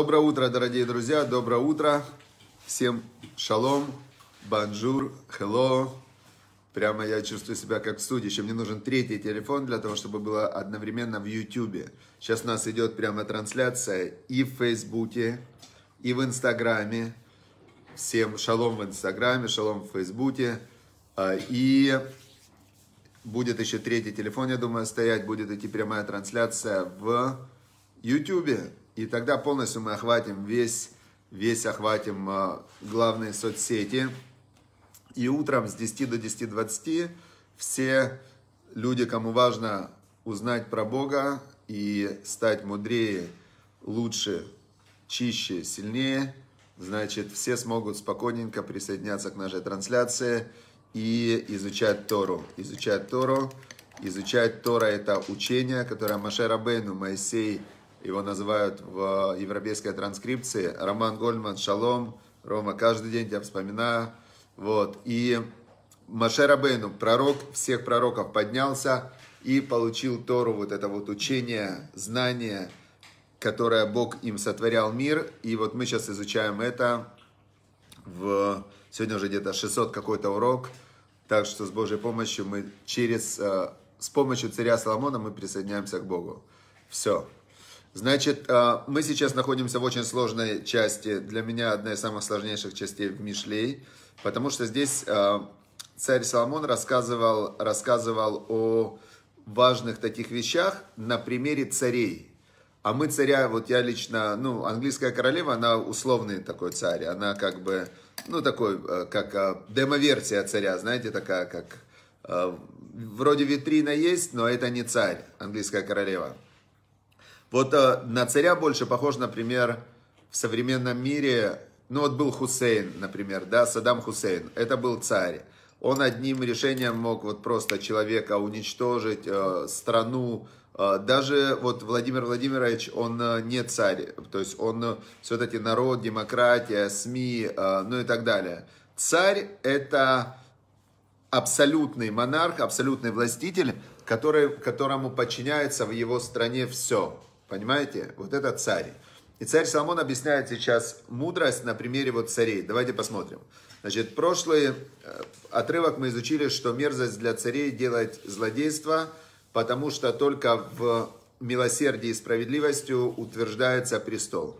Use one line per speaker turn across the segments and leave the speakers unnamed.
Доброе утро, дорогие друзья, доброе утро. Всем шалом, банжур, хелло. Прямо я чувствую себя как в студии. Еще мне нужен третий телефон для того, чтобы было одновременно в Ютубе. Сейчас у нас идет прямо трансляция и в Фейсбуке, и в Инстаграме. Всем шалом в Инстаграме, шалом в Фейсбуке. А, и будет еще третий телефон, я думаю, стоять. Будет идти прямая трансляция в Ютубе. И тогда полностью мы охватим весь, весь охватим а, главные соцсети. И утром с 10 до 10.20 все люди, кому важно узнать про Бога и стать мудрее, лучше, чище, сильнее, значит, все смогут спокойненько присоединяться к нашей трансляции и изучать Тору. Изучать Тору. Изучать Тора – это учение, которое Маше Рабейну, Моисей – его называют в европейской транскрипции Роман Гольман Шалом. Рома, каждый день тебя вспоминаю. Вот. И Маше Рабейну, пророк всех пророков, поднялся и получил Тору, вот это вот учение, знание, которое Бог им сотворял мир. И вот мы сейчас изучаем это в... Сегодня уже где-то 600 какой-то урок. Так что с Божьей помощью мы через... Э, с помощью царя Соломона мы присоединяемся к Богу. Все. Значит, а, мы сейчас находимся в очень сложной части. Для меня одна из самых сложнейших частей в Мишлей, потому что здесь а, царь Соломон рассказывал, рассказывал о важных таких вещах на примере царей. А мы царя, вот я лично, ну, английская королева, она условный такой царь, она как бы, ну, такой, а, как демоверсия царя, знаете, такая, как, вроде витрина есть, но это не царь, английская королева. Вот э, на царя больше похож, например, в современном мире, ну вот был Хусейн, например, да, Саддам Хусейн, это был царь. Он одним решением мог вот просто человека уничтожить, э, страну. Э, даже вот Владимир Владимирович, он э, не царь, то есть он э, все-таки народ, демократия, СМИ, э, ну и так далее. Царь это абсолютный монарх, абсолютный властитель, который, которому подчиняется в его стране все. Понимаете? Вот это царь. И царь Соломон объясняет сейчас мудрость на примере вот царей. Давайте посмотрим. Значит, прошлый э, отрывок мы изучили, что мерзость для царей делать злодейство, потому что только в милосердии и справедливостью утверждается престол.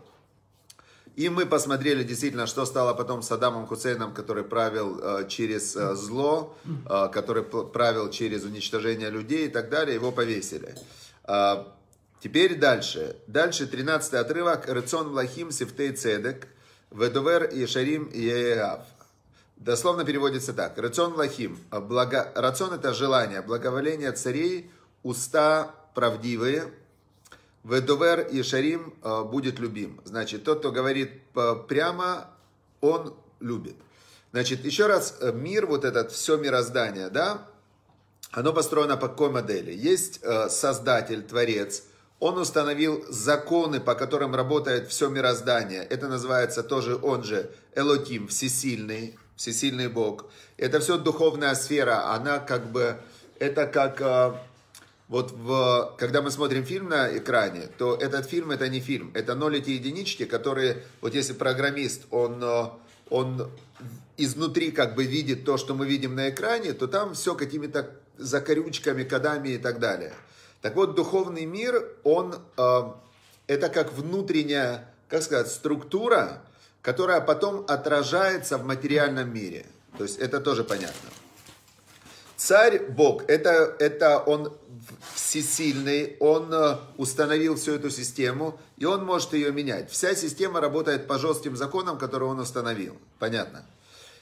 И мы посмотрели действительно, что стало потом с Адамом Хусейном, который правил э, через э, зло, который правил через уничтожение людей и так далее, его повесили. А, Теперь дальше. Дальше 13 отрывок. Рацион Влахим Сифтей Цедек Ведувер и Шарим Еав. Дословно переводится так. Рацион Влахим. Благо... Рацион это желание, благоволение царей, уста правдивые. Ведувер и Шарим э, будет любим. Значит, тот, кто говорит э, прямо, он любит. Значит, еще раз, э, мир, вот этот, все мироздание, да, оно построено по какой модели? Есть создатель, творец – он установил законы, по которым работает все мироздание. Это называется тоже он же Элоким, всесильный, всесильный Бог. Это все духовная сфера, она как бы, это как э, вот в, когда мы смотрим фильм на экране, то этот фильм это не фильм, это ноль и единички, которые, вот если программист, он, э, он изнутри как бы видит то, что мы видим на экране, то там все какими-то закорючками, кодами и так далее – так вот, духовный мир, он, э, это как внутренняя, как сказать, структура, которая потом отражается в материальном мире. То есть это тоже понятно. Царь Бог, это, это он всесильный, он э, установил всю эту систему, и он может ее менять. Вся система работает по жестким законам, которые он установил. Понятно?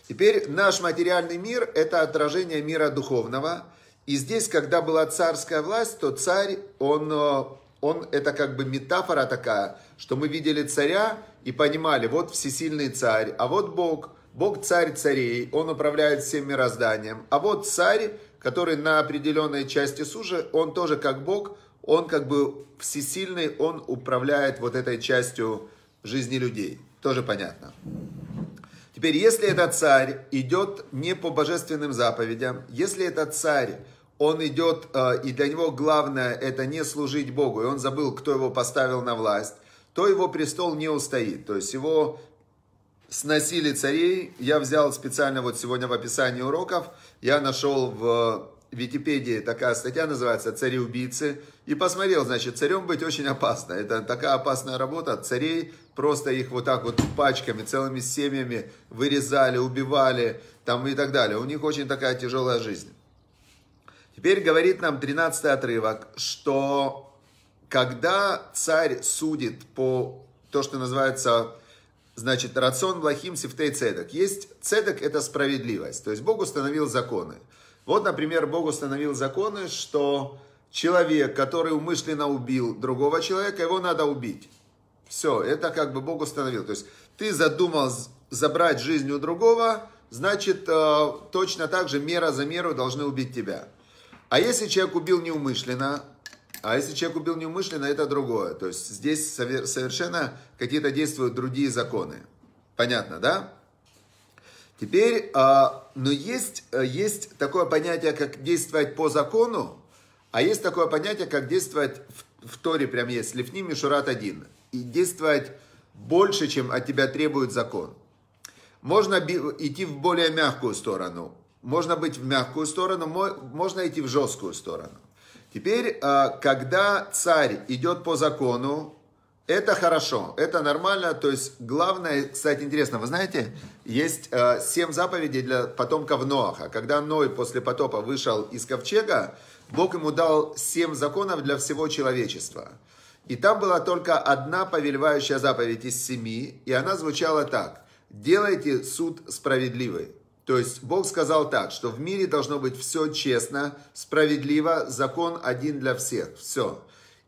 Теперь наш материальный мир – это отражение мира духовного – и здесь, когда была царская власть, то царь, он, э, он, это как бы метафора такая, что мы видели царя и понимали, вот всесильный царь, а вот Бог, Бог царь царей, он управляет всем мирозданием, а вот царь, который на определенной части сужи, он тоже как Бог, он как бы всесильный, он управляет вот этой частью жизни людей. Тоже понятно. Теперь, если этот царь идет не по божественным заповедям, если этот царь он идет, э, и для него главное это не служить Богу, и он забыл, кто его поставил на власть, то его престол не устоит. То есть его сносили царей. Я взял специально вот сегодня в описании уроков, я нашел в Википедии такая статья называется «Цари-убийцы». И посмотрел, значит, царем быть очень опасно. Это такая опасная работа. Царей просто их вот так вот пачками, целыми семьями вырезали, убивали там и так далее. У них очень такая тяжелая жизнь. Теперь говорит нам 13 отрывок, что когда царь судит по то, что называется, значит, рацион лахим сифтей цедок. Есть цедок – это справедливость, то есть Бог установил законы. Вот, например, Бог установил законы, что человек, который умышленно убил другого человека, его надо убить. Все, это как бы Бог установил. То есть ты задумал забрать жизнь у другого, значит, э, точно так же мера за меру должны убить тебя. А если человек убил неумышленно, а если человек убил неумышленно, это другое. То есть здесь совершенно какие-то действуют другие законы. Понятно, да? Теперь, а, но есть, э, есть такое понятие, как действовать по закону, а есть такое понятие, как действовать в, в Торе, прям есть, лифни мишурат один. И действовать больше, чем от тебя требует закон. Можно идти в более мягкую сторону можно быть в мягкую сторону, можно идти в жесткую сторону. Теперь, а, когда царь идет по закону, это хорошо, это нормально. То есть главное, кстати, интересно, вы знаете, есть а, семь заповедей для потомков Ноаха. Когда Ной после потопа вышел из ковчега, Бог ему дал семь законов для всего человечества. И там была только одна повелевающая заповедь из семи, и она звучала так. Делайте суд справедливый. То есть Бог сказал так, что в мире должно быть все честно, справедливо, закон один для всех, все.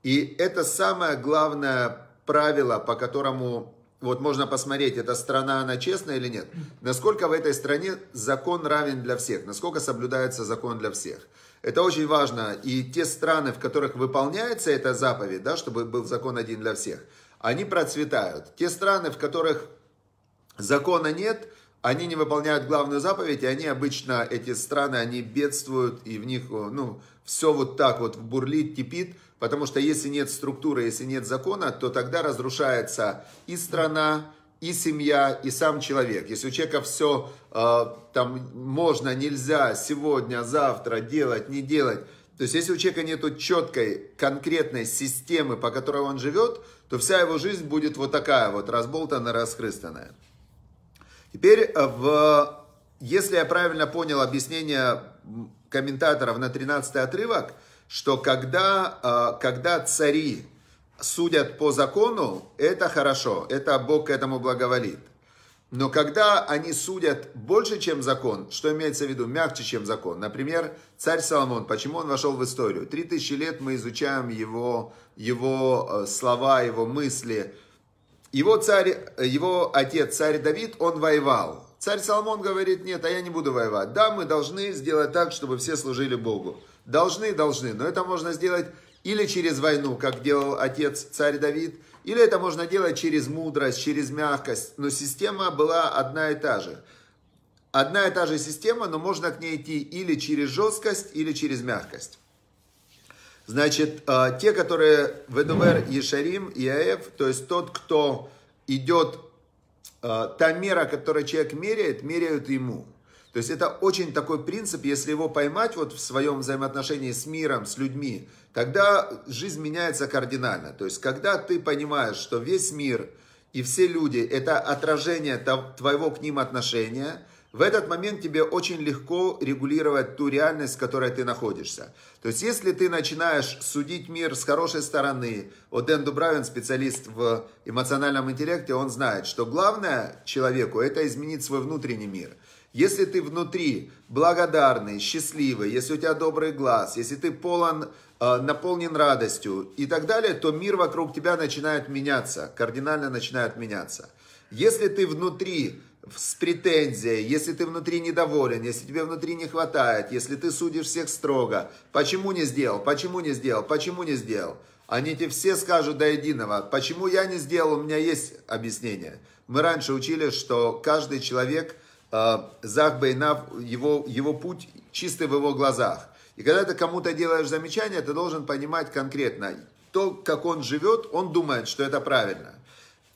И это самое главное правило, по которому вот можно посмотреть, эта страна, она честная или нет. Насколько в этой стране закон равен для всех, насколько соблюдается закон для всех. Это очень важно. И те страны, в которых выполняется эта заповедь, да, чтобы был закон один для всех, они процветают. Те страны, в которых закона нет – они не выполняют главную заповедь, и они обычно, эти страны, они бедствуют, и в них, ну, все вот так вот бурлит, кипит, потому что если нет структуры, если нет закона, то тогда разрушается и страна, и семья, и сам человек. Если у человека все э, а, там можно, нельзя, сегодня, завтра делать, не делать, то есть если у человека нет четкой, конкретной системы, по которой он живет, то вся его жизнь будет вот такая вот, разболтанная, раскрыстанная. Теперь, э, в, если я правильно понял объяснение комментаторов на 13 отрывок, что когда, э, когда цари судят по закону, это хорошо, это Бог к этому благоволит. Но когда они судят больше, чем закон, что имеется в виду, мягче, чем закон. Например, царь Соломон, почему он вошел в историю? Три тысячи лет мы изучаем его, его э, слова, его мысли, его царь, его отец, царь Давид, он воевал. Царь Соломон говорит, нет, а я не буду воевать. Да, мы должны сделать так, чтобы все служили Богу. Должны, должны, но это можно сделать или через войну, как делал отец царь Давид, или это можно делать через мудрость, через мягкость. Но система была одна и та же. Одна и та же система, но можно к ней идти или через жесткость, или через мягкость. Значит, а, те, которые Ведувер, Ешарим, Иаев, то есть тот, кто идет, а, та мера, которую человек меряет, меряют ему. То есть это очень такой принцип, если его поймать вот в своем взаимоотношении с миром, с людьми, тогда жизнь меняется кардинально. То есть когда ты понимаешь, что весь мир и все люди – это отражение твоего к ним отношения – в этот момент тебе очень легко регулировать ту реальность, в которой ты находишься. То есть, если ты начинаешь судить мир с хорошей стороны, вот Дэн Дубравин, специалист в эмоциональном интеллекте, он знает, что главное человеку – это изменить свой внутренний мир. Если ты внутри благодарный, счастливый, если у тебя добрый глаз, если ты полон, э, наполнен радостью и так далее, то мир вокруг тебя начинает меняться, кардинально начинает меняться. Если ты внутри с претензией, если ты внутри недоволен, если тебе внутри не хватает, если ты судишь всех строго, почему не сделал, почему не сделал, почему не сделал, они тебе все скажут до единого, почему я не сделал, у меня есть объяснение. Мы раньше учили, что каждый человек, э, Зах Бейнав, его, его путь чистый в его глазах. И когда ты кому-то делаешь замечание, ты должен понимать конкретно, то, как он живет, он думает, что это правильно.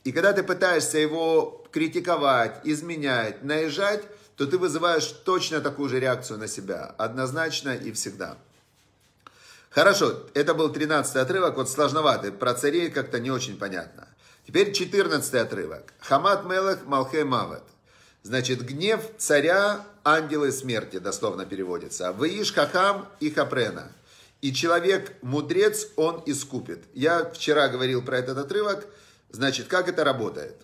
И когда ты пытаешься его критиковать, изменять, наезжать, то ты вызываешь точно такую же реакцию на себя. Однозначно и всегда. Хорошо, это был 13 отрывок, вот сложноватый, про царей как-то не очень понятно. Теперь 14 отрывок. Хамат Мелах Малхе Мават. Значит, гнев царя – ангелы смерти, дословно переводится. Ваиш Хахам и Хапрена. И человек-мудрец, он искупит. Я вчера говорил про этот отрывок. Значит, как это работает?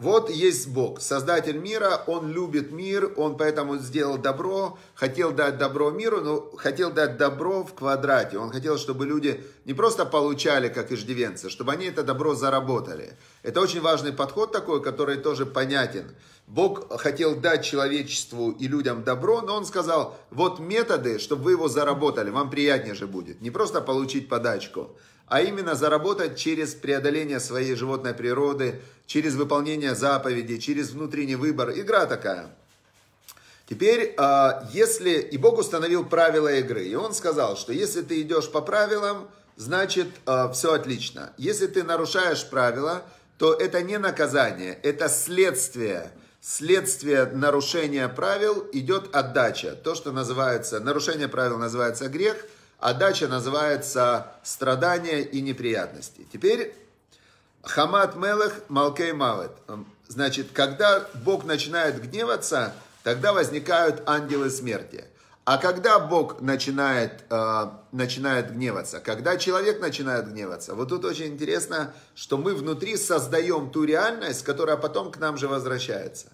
Вот есть Бог, создатель мира, он любит мир, он поэтому сделал добро, хотел дать добро миру, но хотел дать добро в квадрате. Он хотел, чтобы люди не просто получали, как иждивенцы, чтобы они это добро заработали. Это очень важный подход такой, который тоже понятен. Бог хотел дать человечеству и людям добро, но он сказал, вот методы, чтобы вы его заработали, вам приятнее же будет. Не просто получить подачку, а именно заработать через преодоление своей животной природы, через выполнение заповеди, через внутренний выбор. Игра такая. Теперь, а, если и Бог установил правила игры, и Он сказал, что если ты идешь по правилам, значит а, все отлично. Если ты нарушаешь правила, то это не наказание, это следствие. Следствие нарушения правил идет отдача. То, что называется, нарушение правил называется грех – а дача называется «Страдания и неприятности». Теперь Хамат Мелех Малкей Мавет. Эм, значит, когда Бог начинает гневаться, тогда возникают ангелы смерти. А когда Бог начинает, э, начинает гневаться, когда человек начинает гневаться, вот тут очень интересно, что мы внутри создаем ту реальность, которая потом к нам же возвращается.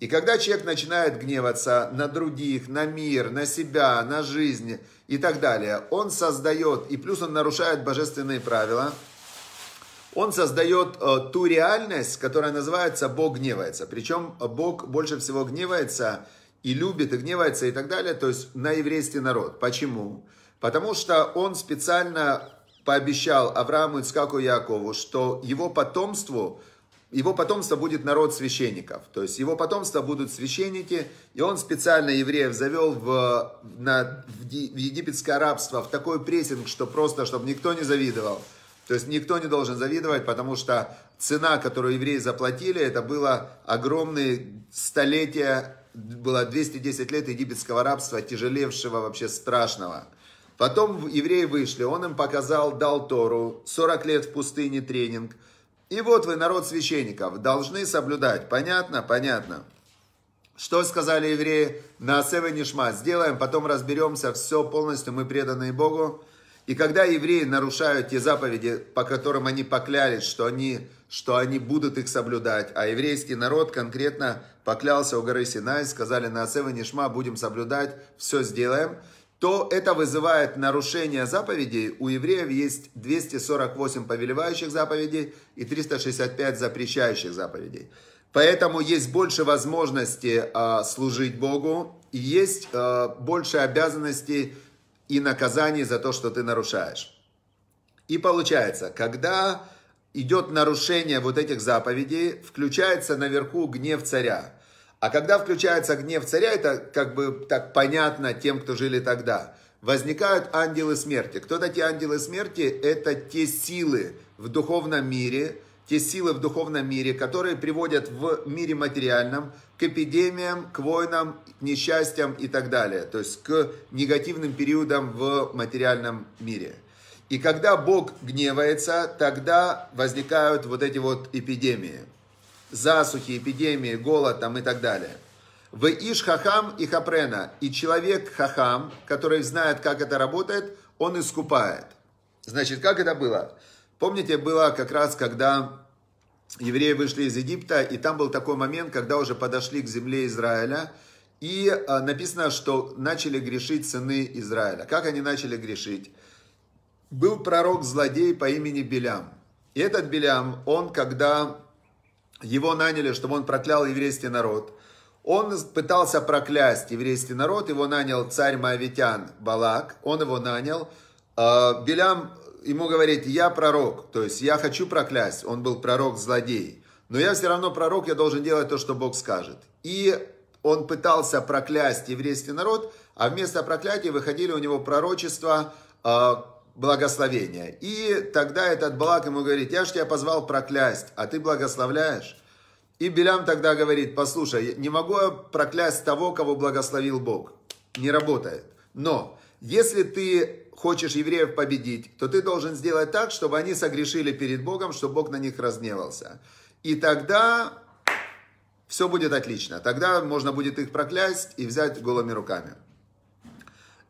И когда человек начинает гневаться на других, на мир, на себя, на жизнь и так далее, он создает, и плюс он нарушает божественные правила, он создает э, ту реальность, которая называется «Бог гневается». Причем Бог больше всего гневается и любит, и гневается, и так далее, то есть на еврейский народ. Почему? Потому что он специально пообещал Аврааму, Ицкаку и Якову, что его потомству – его потомство будет народ священников. То есть его потомство будут священники, и он специально евреев завел в, на, в египетское рабство, в такой прессинг, что просто, чтобы никто не завидовал. То есть никто не должен завидовать, потому что цена, которую евреи заплатили, это было огромные столетия, было 210 лет египетского рабства, тяжелевшего, вообще страшного. Потом евреи вышли, он им показал, дал Тору, 40 лет в пустыне тренинг – и вот вы, народ священников, должны соблюдать. Понятно? Понятно. Что сказали евреи? На Севенишма сделаем, потом разберемся, все полностью, мы преданы Богу. И когда евреи нарушают те заповеди, по которым они поклялись, что они, что они будут их соблюдать, а еврейский народ конкретно поклялся у горы Синай, сказали на Асева Нишма, будем соблюдать, все сделаем – то это вызывает нарушение заповедей. У евреев есть 248 повелевающих заповедей и 365 запрещающих заповедей. Поэтому есть больше возможностей э, а, служить Богу, и есть э, больше обязанностей и наказаний за то, что ты нарушаешь. И получается, когда идет нарушение вот этих заповедей, включается наверху гнев царя. А когда включается гнев царя, это как бы так понятно тем, кто жили тогда. Возникают ангелы смерти. Кто такие ангелы смерти? Это те силы в духовном мире, те силы в духовном мире, которые приводят в мире материальном к эпидемиям, к войнам, к несчастьям и так далее. То есть к негативным периодам в материальном мире. И когда Бог гневается, тогда возникают вот эти вот эпидемии засухи, эпидемии, голод там и так далее. В Иш Хахам и Хапрена. И человек Хахам, который знает, как это работает, он искупает. Значит, как это было? Помните, было как раз, когда евреи вышли из Египта, и там был такой момент, когда уже подошли к земле Израиля, и а, написано, что начали грешить сыны Израиля. Как они начали грешить? Был пророк-злодей по имени Белям. И этот Белям, он когда его наняли, чтобы он проклял еврейский народ. Он пытался проклясть еврейский народ, его нанял царь Моавитян Балак, он его нанял. А, Белям ему говорит, я пророк, то есть я хочу проклясть, он был пророк-злодей. Но я все равно пророк, я должен делать то, что Бог скажет. И он пытался проклясть еврейский народ, а вместо проклятия выходили у него пророчества, а, благословения. И тогда этот Балак ему говорит, я же тебя позвал проклясть, а ты благословляешь. И Белям тогда говорит, послушай, не могу я проклясть того, кого благословил Бог. Не работает. Но если ты хочешь евреев победить, то ты должен сделать так, чтобы они согрешили перед Богом, чтобы Бог на них разгневался. И тогда все будет отлично. Тогда можно будет их проклясть и взять голыми руками.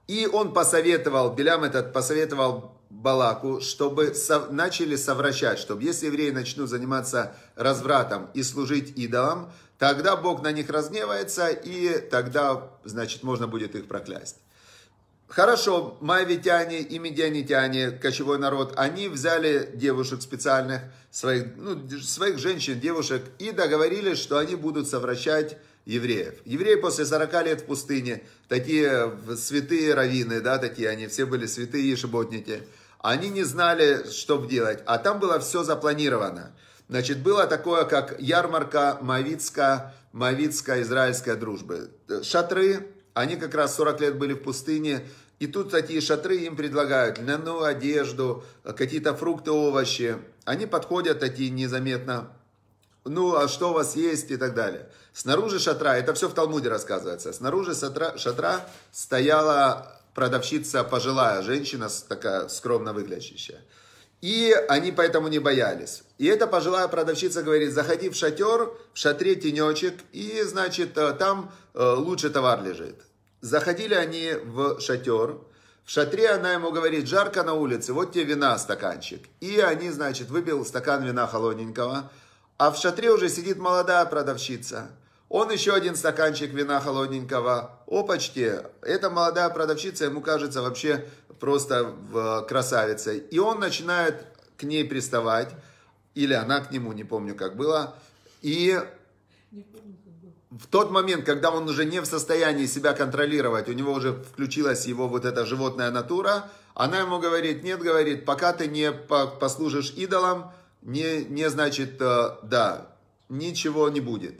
И он посоветовал, Белям этот посоветовал Балаку, чтобы со, начали совращать, чтобы если евреи начнут заниматься развратом и служить идолам, тогда Бог на них разгневается, и тогда, значит, можно будет их проклясть. Хорошо, моавитяне и медианитяне, кочевой народ, они взяли девушек специальных, своих, ну, своих женщин, девушек, и договорились, что они будут совращать евреев. Евреи после 40 лет в пустыне, такие святые раввины, да, такие они, все были святые и шиботники. Они не знали, что делать, а там было все запланировано. Значит, было такое, как ярмарка Мавицка, Мавицка израильская дружбы. Шатры, они как раз 40 лет были в пустыне, и тут такие шатры им предлагают льняную одежду, какие-то фрукты, овощи. Они подходят такие незаметно. Ну, а что у вас есть и так далее. Снаружи шатра, это все в Талмуде рассказывается. Снаружи шатра, шатра стояла продавщица пожилая, женщина такая скромно выглядящая. И они поэтому не боялись. И эта пожилая продавщица говорит, заходи в шатер, в шатре тенечек, и, значит, э, там э, лучше товар лежит. Заходили они в шатер. В шатре она ему говорит, жарко на улице, вот тебе вина стаканчик. И они, значит, выпил стакан вина холодненького. А в шатре уже сидит молодая продавщица. Он еще один стаканчик вина холодненького. Опачки, эта молодая продавщица ему кажется вообще просто э, красавицей. И он начинает к ней приставать. Или она к нему, не помню, как было. И в тот момент, когда он уже не в состоянии себя контролировать, у него уже включилась его вот эта животная натура, она ему говорит, нет, говорит, пока ты не послужишь идолам, не, не значит, э, да, ничего не будет.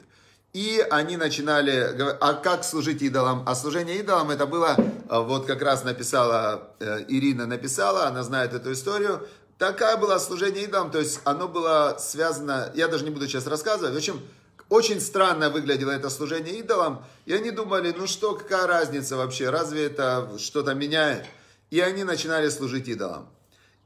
И они начинали, а как служить идолам? А служение идолам это было, э, вот как раз написала, э, Ирина написала, она знает эту историю, такая была служение идолам, то есть оно было связано, я даже не буду сейчас рассказывать, в общем, очень странно выглядело это служение идолам, и они думали, ну что, какая разница вообще, разве это что-то меняет? И они начинали служить идолам.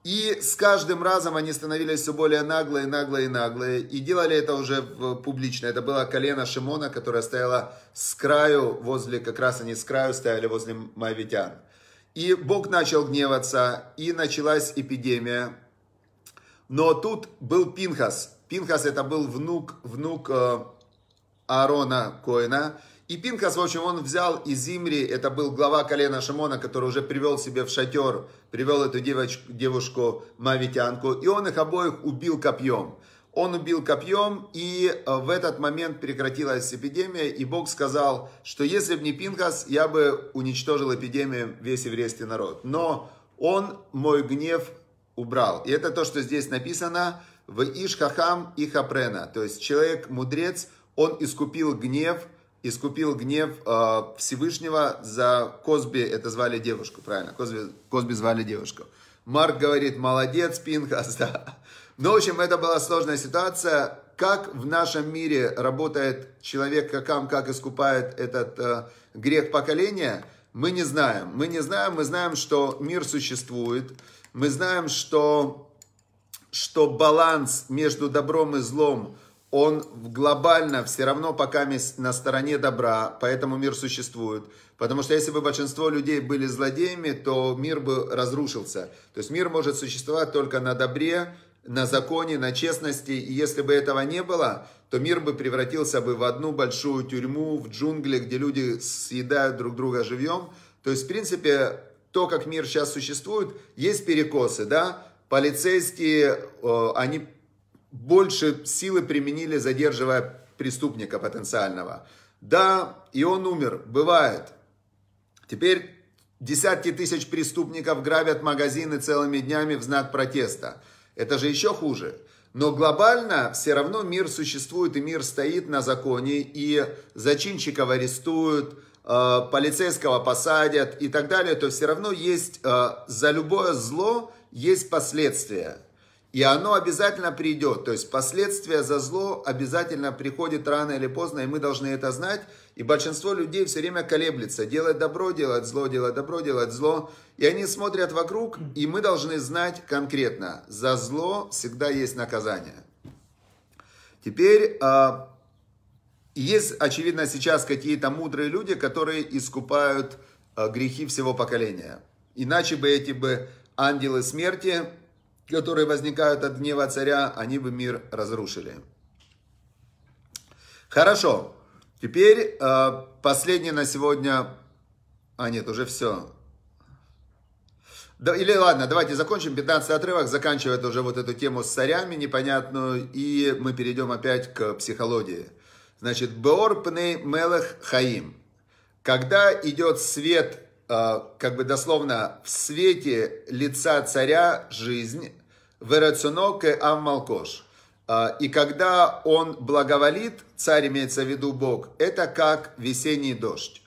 И с каждым разом они становились все более наглые, наглые, наглые. И делали это уже публично. Это было колено Шимона, которое стояло с краю возле, как раз они с краю стояли возле Моавитян. И Бог начал гневаться, и началась эпидемия. Но тут был Пинхас, Пинхас это был внук, внук э, Аарона Коина. И Пинхас в общем, он взял из Зимри, это был глава колена Шимона который уже привел себе в шатер, привел эту девочку, девушку Мавитянку, и он их обоих убил копьем. Он убил копьем, и э, в этот момент прекратилась эпидемия, и Бог сказал, что если бы не Пинхас я бы уничтожил эпидемию весь еврейский народ. Но он мой гнев убрал. И это то, что здесь написано, в Ишхахам и Хапрена. То есть человек-мудрец, он искупил гнев, искупил гнев э, Всевышнего за Козби, это звали девушку, правильно, Козби, Козби звали девушку. Марк говорит, молодец, Пинхас, да. Ну, в общем, это была сложная ситуация. Как в нашем мире работает человек какам, как искупает этот э, грех поколения, мы не знаем. Мы не знаем, мы знаем, что мир существует, мы знаем, что что баланс между добром и злом, он глобально все равно пока на стороне добра, поэтому мир существует. Потому что если бы большинство людей были злодеями, то мир бы разрушился. То есть мир может существовать только на добре, на законе, на честности. И если бы этого не было, то мир бы превратился бы в одну большую тюрьму, в джунгли, где люди съедают друг друга живьем. То есть, в принципе, то, как мир сейчас существует, есть перекосы, да? полицейские, э, они больше силы применили, задерживая преступника потенциального. Да, и он умер, бывает. Теперь десятки тысяч преступников грабят магазины целыми днями в знак протеста. Это же еще хуже. Но глобально все равно мир существует и мир стоит на законе, и зачинщиков арестуют, э, полицейского посадят и так далее, то все равно есть э, за любое зло есть последствия. И оно обязательно придет. То есть последствия за зло обязательно приходят рано или поздно, и мы должны это знать. И большинство людей все время колеблется. Делать добро, делать зло, делать добро, делать зло. И они смотрят вокруг, и мы должны знать конкретно. За зло всегда есть наказание. Теперь а, есть, очевидно, сейчас какие-то мудрые люди, которые искупают а, грехи всего поколения. Иначе бы эти бы Ангелы смерти, которые возникают от гнева царя, они бы мир разрушили. Хорошо. Теперь э, последний на сегодня... А, нет, уже все. Да, или ладно, давайте закончим 15 отрывок, заканчивает уже вот эту тему с царями непонятную, и мы перейдем опять к психологии. Значит, Беор Пней Мелех Хаим. Когда идет свет Э, как бы дословно, в свете лица царя жизнь, верацуноке аммалкош. Э, и когда он благоволит, царь имеется в виду Бог, это как весенний дождь.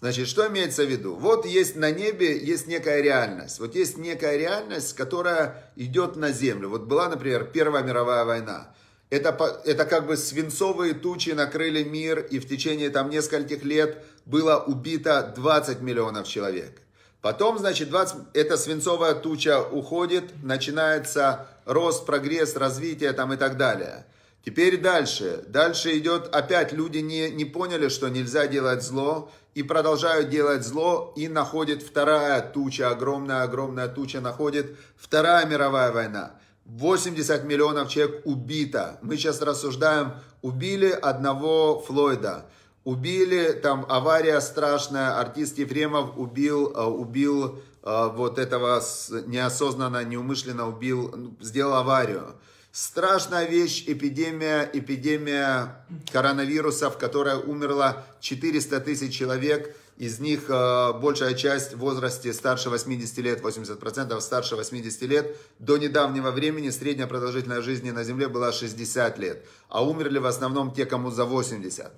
Значит, что имеется в виду? Вот есть на небе, есть некая реальность. Вот есть некая реальность, которая идет на землю. Вот была, например, Первая мировая война. Это, это как бы свинцовые тучи накрыли мир, и в течение там нескольких лет было убито 20 миллионов человек. Потом, значит, 20, эта свинцовая туча уходит, начинается рост, прогресс, развитие там и так далее. Теперь дальше. Дальше идет опять люди не, не поняли, что нельзя делать зло, и продолжают делать зло, и находит вторая туча, огромная-огромная туча находит Вторая мировая война. 80 миллионов человек убито. Мы сейчас рассуждаем, убили одного Флойда. Убили, там авария страшная, артист Ефремов убил, э, убил э, вот этого неосознанно, неумышленно убил, ну, сделал аварию. Страшная вещь, эпидемия, эпидемия коронавируса, в которой умерло 400 тысяч человек – из них э, большая часть в возрасте старше 80 лет, 80% старше 80 лет. До недавнего времени средняя продолжительность жизни на Земле была 60 лет, а умерли в основном те, кому за 80.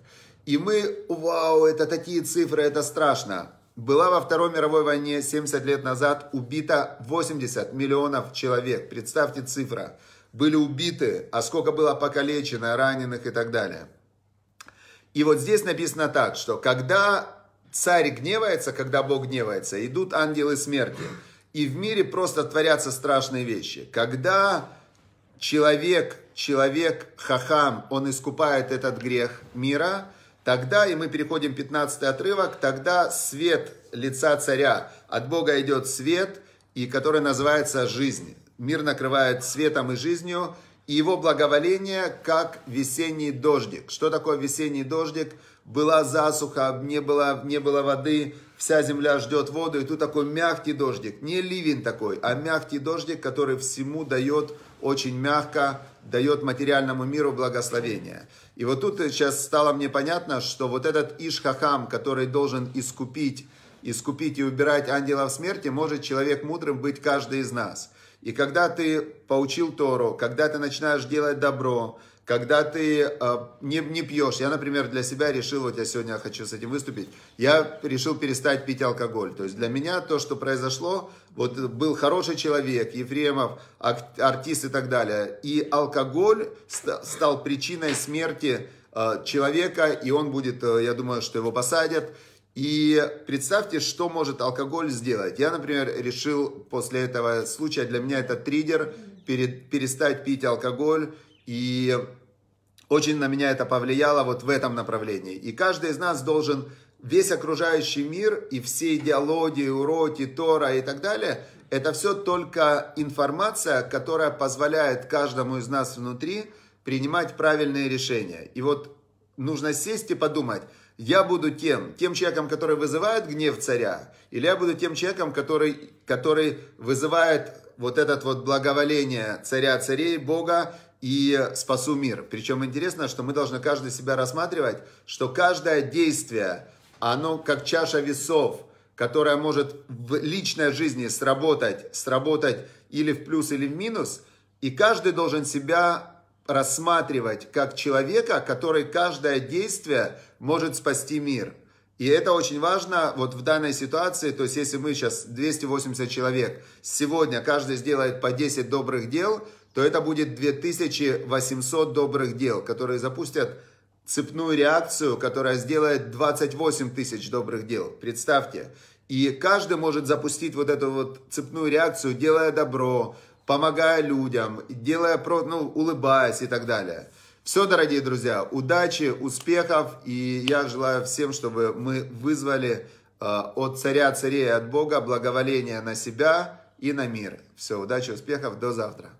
И мы, вау, это такие цифры, это страшно. Была во Второй мировой войне 70 лет назад убита 80 миллионов человек. Представьте цифра. Были убиты, а сколько было покалечено, раненых и так далее. И вот здесь написано так, что когда Царь гневается, когда Бог гневается. Идут ангелы смерти. И в мире просто творятся страшные вещи. Когда человек, человек хахам, он искупает этот грех мира, тогда, и мы переходим 15 отрывок, тогда свет лица царя, от Бога идет свет, и который называется жизнь. Мир накрывает светом и жизнью, и его благоволение как весенний дождик. Что такое весенний дождик? была засуха, не было, не было воды, вся земля ждет воду, и тут такой мягкий дождик, не ливень такой, а мягкий дождик, который всему дает очень мягко, дает материальному миру благословение. И вот тут сейчас стало мне понятно, что вот этот Ишхахам, который должен искупить, искупить и убирать ангелов смерти, может человек мудрым быть каждый из нас. И когда ты поучил Тору, когда ты начинаешь делать добро, когда ты э, не, не пьешь. Я, например, для себя решил, вот я сегодня хочу с этим выступить, я решил перестать пить алкоголь. То есть для меня то, что произошло, вот был хороший человек, Ефремов, артист и так далее. И алкоголь ст- стал причиной смерти э, человека, и он будет, э, я думаю, что его посадят. И представьте, что может алкоголь сделать. Я, например, решил после этого случая, для меня это триггер, перед, перестать пить алкоголь. И очень на меня это повлияло вот в этом направлении. И каждый из нас должен весь окружающий мир и все идеологии, уроки, Тора и так далее, это все только информация, которая позволяет каждому из нас внутри принимать правильные решения. И вот нужно сесть и подумать, я буду тем, тем человеком, который вызывает гнев царя, или я буду тем человеком, который, который вызывает вот это вот благоволение царя, царей, Бога, и спасу мир. Причем интересно, что мы должны каждый себя рассматривать, что каждое действие, оно как чаша весов, которая может в личной жизни сработать, сработать или в плюс, или в минус, и каждый должен себя рассматривать как человека, который каждое действие может спасти мир. И это очень важно вот в данной ситуации, то есть если мы сейчас 280 человек, сегодня каждый сделает по 10 добрых дел – то это будет 2800 добрых дел, которые запустят цепную реакцию, которая сделает 28 тысяч добрых дел. Представьте. И каждый может запустить вот эту вот цепную реакцию, делая добро, помогая людям, делая, ну, улыбаясь и так далее. Все, дорогие друзья, удачи, успехов, и я желаю всем, чтобы мы вызвали э, от царя царей, от Бога благоволение на себя и на мир. Все, удачи, успехов, до завтра.